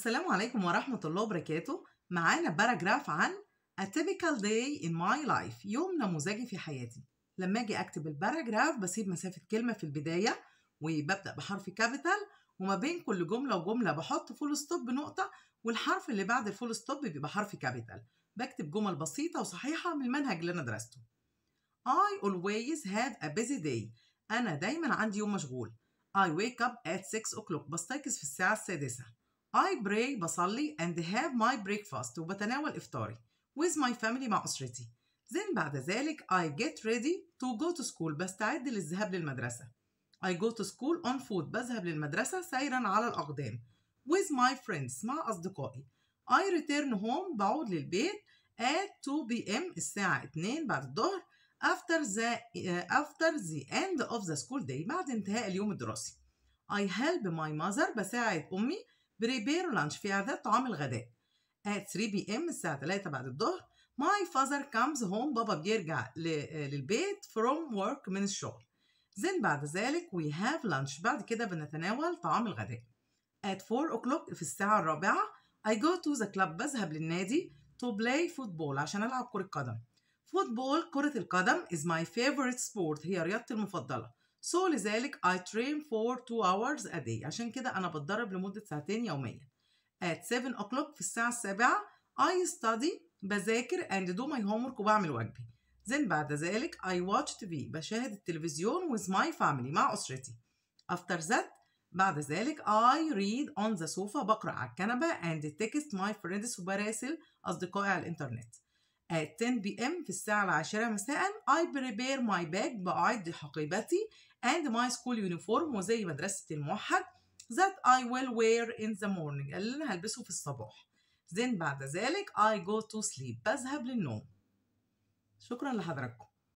السلام عليكم ورحمة الله وبركاته معانا باراجراف عن A typical day in my life يوم نموذجي في حياتي لما أجي أكتب الباراجراف بسيب مسافة كلمة في البداية وببدأ بحرف كابيتال وما بين كل جملة وجملة بحط فول ستوب نقطة والحرف اللي بعد الفول ستوب بيبقى حرف كابيتال بكتب جمل بسيطة وصحيحة من المنهج اللي أنا درسته I always have a busy day أنا دايما عندي يوم مشغول I wake up at 6 o'clock بستيقظ في الساعة السادسة I pray بصلي and have my breakfast وبتناول إفطاري with my family مع أسرتي then بعد ذلك I get ready to go to school بستعد للذهاب للمدرسة I go to school on foot بذهب للمدرسة سيرا على الأقدام with my friends مع أصدقائي I return home بعود للبيت at 2 p.m. الساعة 2 بعد الظهر after the uh, after the end of the school day بعد انتهاء اليوم الدراسي I help my mother بساعد أمي بريبير لانش في اعداد طعام الغداء at 3 بي ام الساعه 3 بعد الظهر ماي فازر كامز هوم بابا بيرجع للبيت فروم ورك من الشغل then بعد ذلك وي هاف لانش بعد كده بنتناول طعام الغداء at 4 o'clock في الساعه الرابعه I go to the club بذهب للنادي to play football عشان العب كره قدم فوتبول كرة القدم is my favorite sport هي رياضتي المفضلة so لذلك I train for two hours a day عشان كده أنا بتدرب لمدة ساعتين يوميا at 7 o'clock في الساعة السابعة I study بذاكر and do my homework وبعمل واجبي then بعد ذلك I watch TV بشاهد التلفزيون with my family مع أسرتي after that بعد ذلك I read on the sofa بقرأ على الكنبة and text my friends وبراسل أصدقائي على الإنترنت at 10 p.m. في الساعة العاشرة مساء I prepare my bag بأعد حقيبتي and my school uniform وزي مدرسة الموحد that I will wear in the morning اللي أنا هلبسه في الصباح then بعد ذلك I go to sleep بذهب للنوم شكرا لحضراتكم